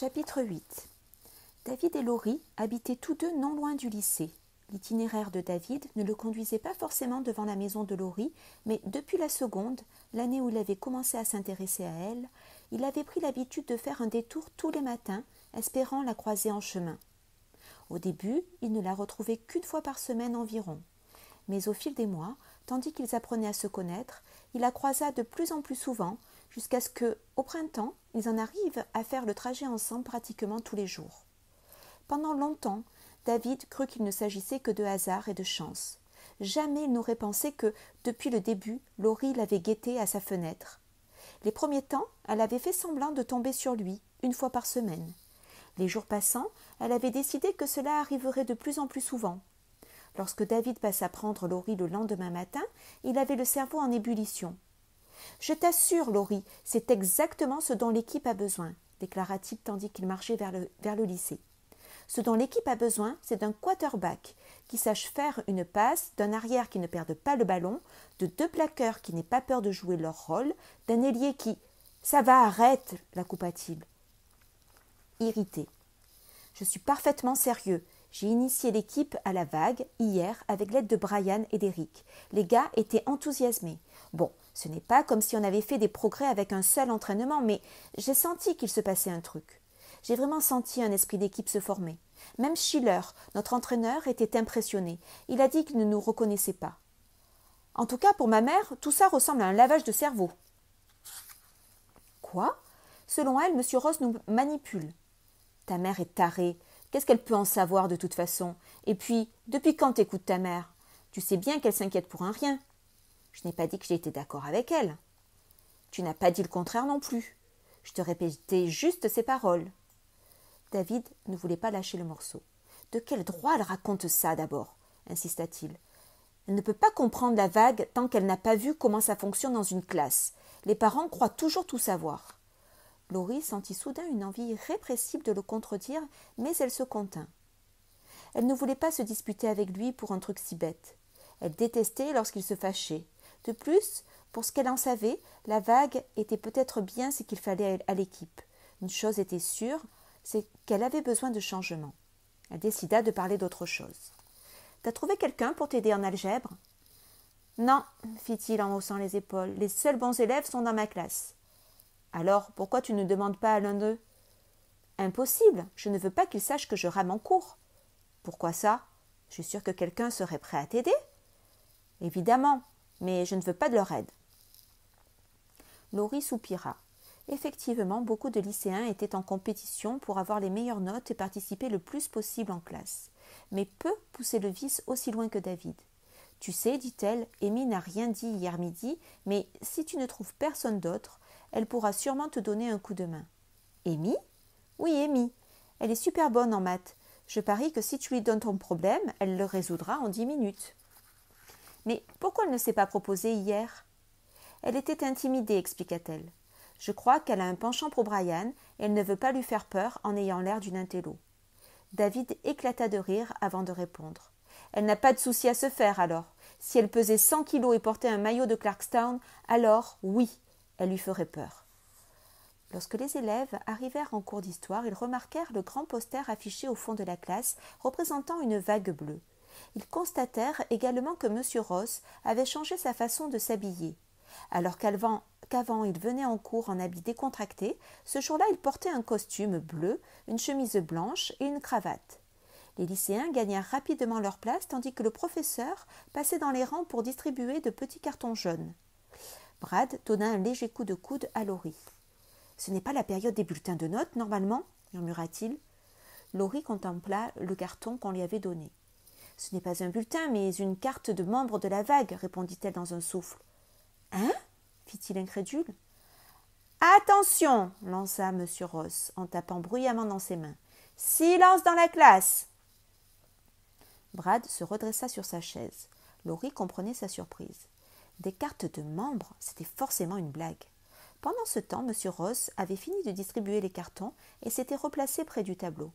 Chapitre 8 David et Laurie habitaient tous deux non loin du lycée. L'itinéraire de David ne le conduisait pas forcément devant la maison de Laurie, mais depuis la seconde, l'année où il avait commencé à s'intéresser à elle, il avait pris l'habitude de faire un détour tous les matins, espérant la croiser en chemin. Au début, il ne la retrouvait qu'une fois par semaine environ. Mais au fil des mois, tandis qu'ils apprenaient à se connaître, il la croisa de plus en plus souvent, jusqu'à ce que, au printemps, ils en arrivent à faire le trajet ensemble pratiquement tous les jours. Pendant longtemps, David crut qu'il ne s'agissait que de hasard et de chance. Jamais il n'aurait pensé que, depuis le début, Laurie l'avait guetté à sa fenêtre. Les premiers temps, elle avait fait semblant de tomber sur lui, une fois par semaine. Les jours passant, elle avait décidé que cela arriverait de plus en plus souvent, Lorsque David passa prendre Laurie le lendemain matin, il avait le cerveau en ébullition. Je t'assure, Laurie, c'est exactement ce dont l'équipe a besoin, déclara-t-il tandis qu'il marchait vers le, vers le lycée. Ce dont l'équipe a besoin, c'est d'un quarterback qui sache faire une passe, d'un arrière qui ne perde pas le ballon, de deux plaqueurs qui n'aient pas peur de jouer leur rôle, d'un ailier qui. Ça va, arrête la coupa t Irrité. Je suis parfaitement sérieux. J'ai initié l'équipe à la vague hier avec l'aide de Brian et d'Eric. Les gars étaient enthousiasmés. Bon, ce n'est pas comme si on avait fait des progrès avec un seul entraînement, mais j'ai senti qu'il se passait un truc. J'ai vraiment senti un esprit d'équipe se former. Même Schiller, notre entraîneur, était impressionné. Il a dit qu'il ne nous reconnaissait pas. En tout cas, pour ma mère, tout ça ressemble à un lavage de cerveau. Quoi Selon elle, M. Ross nous manipule. Ta mère est tarée. Qu'est-ce qu'elle peut en savoir de toute façon Et puis, depuis quand t'écoutes ta mère Tu sais bien qu'elle s'inquiète pour un rien. Je n'ai pas dit que j'étais d'accord avec elle. Tu n'as pas dit le contraire non plus. Je te répétais juste ces paroles. David ne voulait pas lâcher le morceau. De quel droit elle raconte ça d'abord insista-t-il. Elle ne peut pas comprendre la vague tant qu'elle n'a pas vu comment ça fonctionne dans une classe. Les parents croient toujours tout savoir. Laurie sentit soudain une envie irrépressible de le contredire, mais elle se contint. Elle ne voulait pas se disputer avec lui pour un truc si bête. Elle détestait lorsqu'il se fâchait. De plus, pour ce qu'elle en savait, la vague était peut-être bien ce qu'il fallait à l'équipe. Une chose était sûre, c'est qu'elle avait besoin de changement. Elle décida de parler d'autre chose. T'as trouvé quelqu'un pour t'aider en algèbre Non, fit-il en haussant les épaules. Les seuls bons élèves sont dans ma classe. Alors pourquoi tu ne demandes pas à l'un d'eux Impossible, je ne veux pas qu'ils sachent que je rame en cours. Pourquoi ça Je suis sûre que quelqu'un serait prêt à t'aider. Évidemment, mais je ne veux pas de leur aide. Laurie soupira. Effectivement, beaucoup de lycéens étaient en compétition pour avoir les meilleures notes et participer le plus possible en classe. Mais peu poussaient le vice aussi loin que David. Tu sais, dit-elle, Amy n'a rien dit hier midi, mais si tu ne trouves personne d'autre, elle pourra sûrement te donner un coup de main. Amy Oui, Amy. Elle est super bonne en maths. Je parie que si tu lui donnes ton problème, elle le résoudra en dix minutes. Mais pourquoi elle ne s'est pas proposée hier Elle était intimidée, expliqua-t-elle. Je crois qu'elle a un penchant pour Brian et elle ne veut pas lui faire peur en ayant l'air d'une intello. David éclata de rire avant de répondre. Elle n'a pas de souci à se faire alors. Si elle pesait cent kilos et portait un maillot de Clarkstown, alors oui, elle lui ferait peur. Lorsque les élèves arrivèrent en cours d'histoire, ils remarquèrent le grand poster affiché au fond de la classe, représentant une vague bleue. Ils constatèrent également que M. Ross avait changé sa façon de s'habiller. Alors qu'avant il venait en cours en habit décontracté, ce jour-là il portait un costume bleu, une chemise blanche et une cravate. Les lycéens gagnèrent rapidement leur place tandis que le professeur passait dans les rangs pour distribuer de petits cartons jaunes. Brad donna un léger coup de coude à Laurie. Ce n'est pas la période des bulletins de notes, normalement murmura-t-il. Laurie contempla le carton qu'on lui avait donné. Ce n'est pas un bulletin, mais une carte de membre de la vague, répondit-elle dans un souffle. Hein fit-il incrédule. Attention lança M. Ross en tapant bruyamment dans ses mains. Silence dans la classe Brad se redressa sur sa chaise. Laurie comprenait sa surprise. Des cartes de membres, c'était forcément une blague. Pendant ce temps, M. Ross avait fini de distribuer les cartons et s'était replacé près du tableau.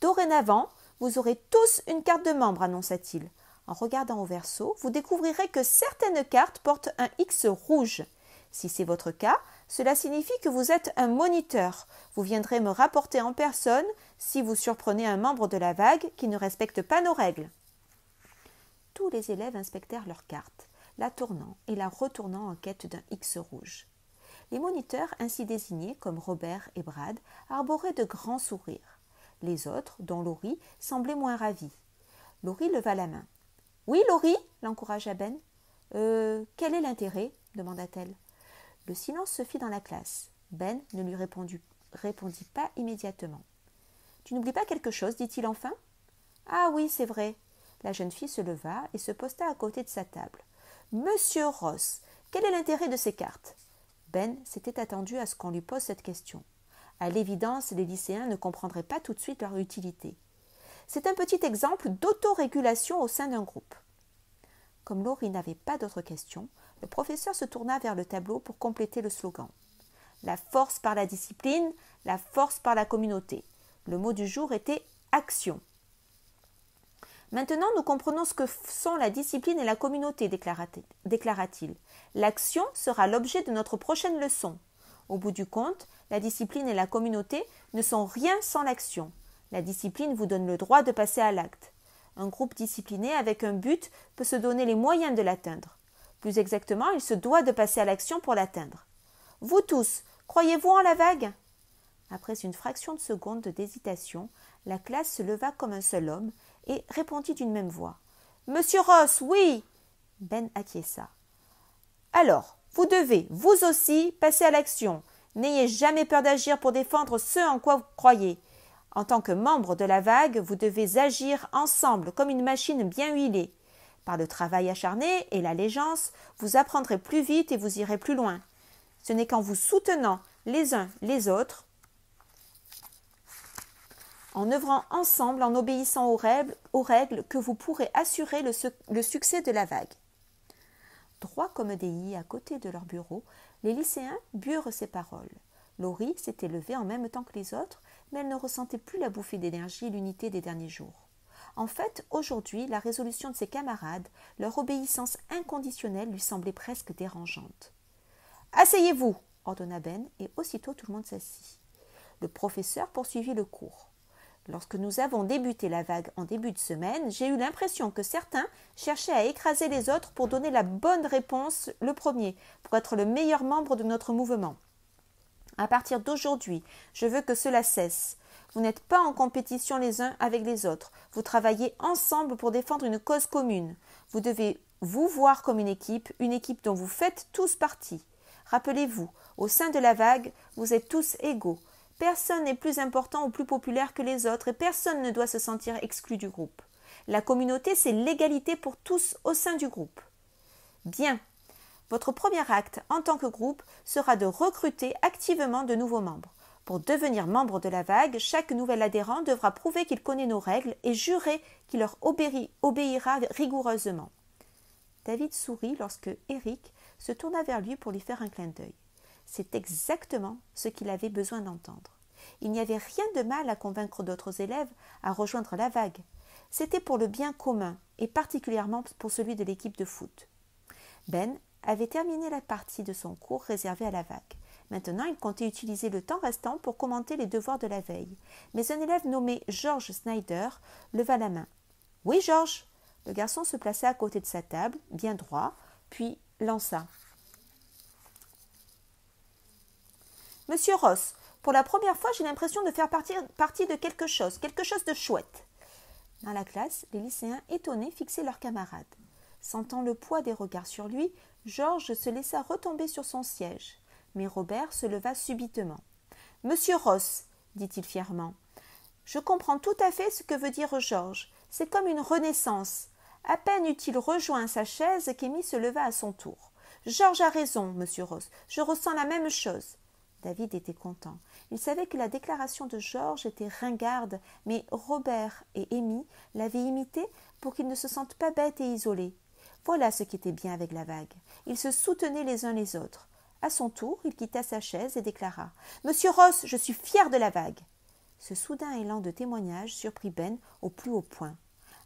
Dorénavant, vous aurez tous une carte de membre, annonça-t-il. En regardant au verso, vous découvrirez que certaines cartes portent un X rouge. Si c'est votre cas, cela signifie que vous êtes un moniteur. Vous viendrez me rapporter en personne si vous surprenez un membre de la vague qui ne respecte pas nos règles. Tous les élèves inspectèrent leurs cartes la tournant et la retournant en quête d'un X rouge. Les moniteurs ainsi désignés, comme Robert et Brad, arboraient de grands sourires. Les autres, dont Laurie, semblaient moins ravis. Laurie leva la main. Oui, Laurie l'encouragea Ben. Euh, quel est l'intérêt demanda-t-elle. Le silence se fit dans la classe. Ben ne lui répondit, répondit pas immédiatement. Tu n'oublies pas quelque chose dit-il enfin. Ah oui, c'est vrai. La jeune fille se leva et se posta à côté de sa table. Monsieur Ross, quel est l'intérêt de ces cartes Ben s'était attendu à ce qu'on lui pose cette question. À l'évidence, les lycéens ne comprendraient pas tout de suite leur utilité. C'est un petit exemple d'autorégulation au sein d'un groupe. Comme Laurie n'avait pas d'autres questions, le professeur se tourna vers le tableau pour compléter le slogan. La force par la discipline, la force par la communauté. Le mot du jour était action. Maintenant, nous comprenons ce que sont la discipline et la communauté, déclara-t-il. L'action sera l'objet de notre prochaine leçon. Au bout du compte, la discipline et la communauté ne sont rien sans l'action. La discipline vous donne le droit de passer à l'acte. Un groupe discipliné avec un but peut se donner les moyens de l'atteindre. Plus exactement, il se doit de passer à l'action pour l'atteindre. Vous tous, croyez-vous en la vague Après une fraction de seconde d'hésitation, la classe se leva comme un seul homme et répondit d'une même voix. Monsieur Ross, oui. Ben acquiesça. Alors, vous devez, vous aussi, passer à l'action. N'ayez jamais peur d'agir pour défendre ce en quoi vous croyez. En tant que membre de la vague, vous devez agir ensemble comme une machine bien huilée. Par le travail acharné et l'allégeance, vous apprendrez plus vite et vous irez plus loin. Ce n'est qu'en vous soutenant les uns les autres en œuvrant ensemble, en obéissant aux règles, aux règles que vous pourrez assurer le, succès de la vague. Droit comme des i à côté de leur bureau, les lycéens burent ces paroles. Laurie s'était levée en même temps que les autres, mais elle ne ressentait plus la bouffée d'énergie et l'unité des derniers jours. En fait, aujourd'hui, la résolution de ses camarades, leur obéissance inconditionnelle lui semblait presque dérangeante. Asseyez-vous ordonna Ben, et aussitôt tout le monde s'assit. Le professeur poursuivit le cours. Lorsque nous avons débuté la vague en début de semaine, j'ai eu l'impression que certains cherchaient à écraser les autres pour donner la bonne réponse le premier, pour être le meilleur membre de notre mouvement. À partir d'aujourd'hui, je veux que cela cesse. Vous n'êtes pas en compétition les uns avec les autres. Vous travaillez ensemble pour défendre une cause commune. Vous devez vous voir comme une équipe, une équipe dont vous faites tous partie. Rappelez-vous, au sein de la vague, vous êtes tous égaux. Personne n'est plus important ou plus populaire que les autres et personne ne doit se sentir exclu du groupe. La communauté, c'est l'égalité pour tous au sein du groupe. Bien. Votre premier acte en tant que groupe sera de recruter activement de nouveaux membres. Pour devenir membre de la vague, chaque nouvel adhérent devra prouver qu'il connaît nos règles et jurer qu'il leur obéira rigoureusement. David sourit lorsque Eric se tourna vers lui pour lui faire un clin d'œil. C'est exactement ce qu'il avait besoin d'entendre. Il n'y avait rien de mal à convaincre d'autres élèves à rejoindre la vague. C'était pour le bien commun, et particulièrement pour celui de l'équipe de foot. Ben avait terminé la partie de son cours réservée à la vague. Maintenant, il comptait utiliser le temps restant pour commenter les devoirs de la veille. Mais un élève nommé George Snyder leva la main. Oui, George Le garçon se plaça à côté de sa table, bien droit, puis lança. Monsieur Ross, pour la première fois, j'ai l'impression de faire partie, de quelque chose, quelque chose de chouette. Dans la classe, les lycéens étonnés fixaient leurs camarades. Sentant le poids des regards sur lui, Georges se laissa retomber sur son siège. Mais Robert se leva subitement. Monsieur Ross, dit-il fièrement, je comprends tout à fait ce que veut dire Georges. C'est comme une renaissance. À peine eut-il rejoint sa chaise qu'Émy se leva à son tour. Georges a raison, monsieur Ross. Je ressens la même chose. David était content. Il savait que la déclaration de Georges était ringarde, mais Robert et Amy l'avaient imitée pour qu'ils ne se sentent pas bêtes et isolés. Voilà ce qui était bien avec la vague. Ils se soutenaient les uns les autres. À son tour, il quitta sa chaise et déclara Monsieur Ross, je suis fier de la vague. Ce soudain élan de témoignage surprit Ben au plus haut point.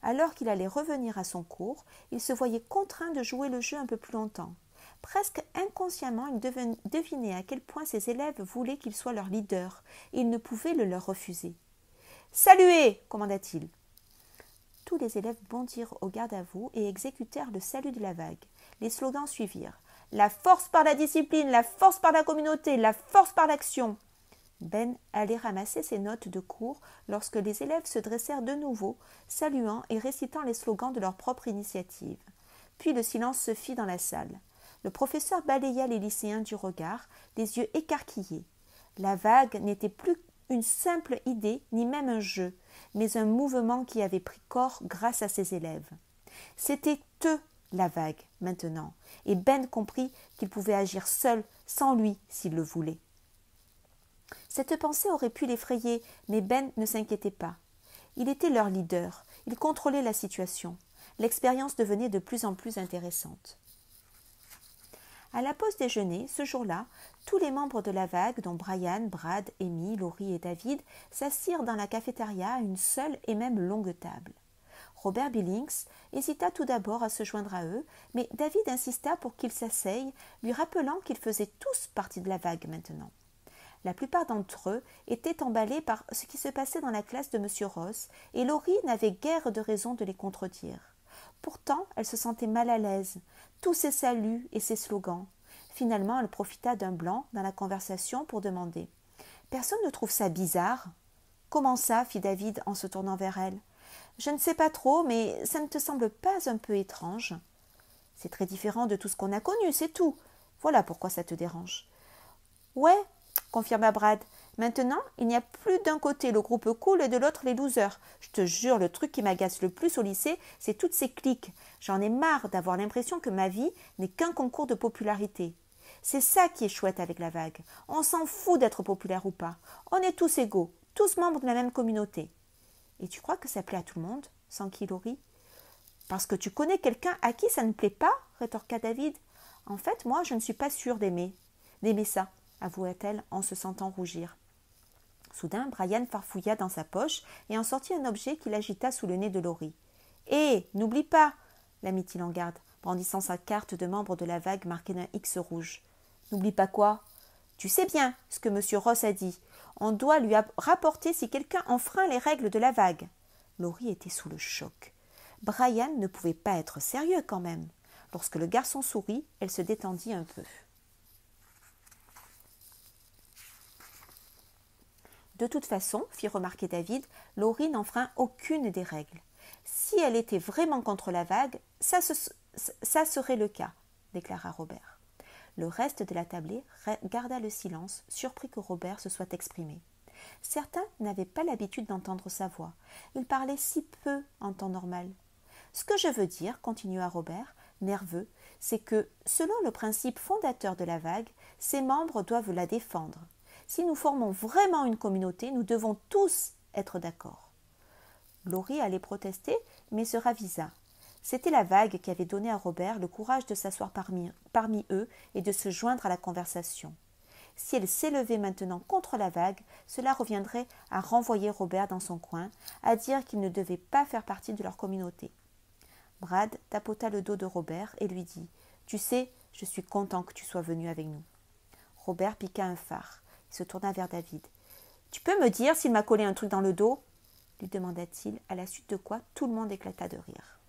Alors qu'il allait revenir à son cours, il se voyait contraint de jouer le jeu un peu plus longtemps. Presque inconsciemment, il devinait à quel point ses élèves voulaient qu'il soit leur leader, et il ne pouvait le leur refuser. Saluez commanda-t-il. Tous les élèves bondirent au garde à vous et exécutèrent le salut de la vague. Les slogans suivirent. La force par la discipline, la force par la communauté, la force par l'action. Ben allait ramasser ses notes de cours lorsque les élèves se dressèrent de nouveau, saluant et récitant les slogans de leur propre initiative. Puis le silence se fit dans la salle. Le professeur balaya les lycéens du regard, les yeux écarquillés. La vague n'était plus une simple idée, ni même un jeu, mais un mouvement qui avait pris corps grâce à ses élèves. C'était eux la vague, maintenant, et Ben comprit qu'il pouvait agir seul, sans lui, s'il le voulait. Cette pensée aurait pu l'effrayer, mais Ben ne s'inquiétait pas. Il était leur leader, il contrôlait la situation. L'expérience devenait de plus en plus intéressante. À la pause déjeuner, ce jour-là, tous les membres de la vague, dont Brian, Brad, Amy, Laurie et David, s'assirent dans la cafétéria à une seule et même longue table. Robert Billings hésita tout d'abord à se joindre à eux, mais David insista pour qu'ils s'asseyent, lui rappelant qu'ils faisaient tous partie de la vague maintenant. La plupart d'entre eux étaient emballés par ce qui se passait dans la classe de M. Ross, et Laurie n'avait guère de raison de les contredire. Pourtant, elle se sentait mal à l'aise. Tous ses saluts et ses slogans. Finalement, elle profita d'un blanc dans la conversation pour demander Personne ne trouve ça bizarre Comment ça fit David en se tournant vers elle. Je ne sais pas trop, mais ça ne te semble pas un peu étrange C'est très différent de tout ce qu'on a connu, c'est tout. Voilà pourquoi ça te dérange. Ouais, confirma Brad. Maintenant, il n'y a plus d'un côté le groupe cool et de l'autre les losers. Je te jure, le truc qui m'agace le plus au lycée, c'est toutes ces cliques. J'en ai marre d'avoir l'impression que ma vie n'est qu'un concours de popularité. C'est ça qui est chouette avec la vague. On s'en fout d'être populaire ou pas. On est tous égaux, tous membres de la même communauté. Et tu crois que ça plaît à tout le monde, sans qu'il Parce que tu connais quelqu'un à qui ça ne plaît pas rétorqua David. En fait, moi, je ne suis pas sûre d'aimer. D'aimer ça, avoua-t-elle en se sentant rougir. Soudain, Brian farfouilla dans sa poche et en sortit un objet qu'il agita sous le nez de Laurie. Hé, eh, n'oublie pas la mit-il en garde, brandissant sa carte de membre de la vague marquée d'un X rouge. N'oublie pas quoi Tu sais bien ce que M. Ross a dit. On doit lui rapporter si quelqu'un enfreint les règles de la vague. Laurie était sous le choc. Brian ne pouvait pas être sérieux quand même. Lorsque le garçon sourit, elle se détendit un peu. De toute façon, fit remarquer David, Laurie n'enfreint aucune des règles. Si elle était vraiment contre la vague, ça, serait le cas, déclara Robert. Le reste de la tablée garda le silence, surpris que Robert se soit exprimé. Certains n'avaient pas l'habitude d'entendre sa voix. Il parlait si peu en temps normal. Ce que je veux dire, continua Robert, nerveux, c'est que, selon le principe fondateur de la vague, ses membres doivent la défendre. Si nous formons vraiment une communauté, nous devons tous être d'accord. Laurie allait protester, mais se ravisa. C'était la vague qui avait donné à Robert le courage de s'asseoir parmi, parmi eux et de se joindre à la conversation. Si elle s'élevait maintenant contre la vague, cela reviendrait à renvoyer Robert dans son coin, à dire qu'il ne devait pas faire partie de leur communauté. Brad tapota le dos de Robert et lui dit Tu sais, je suis content que tu sois venu avec nous. Robert piqua un phare. Il se tourna vers David. Tu peux me dire s'il m'a collé un truc dans le dos lui demanda-t-il, à la suite de quoi tout le monde éclata de rire.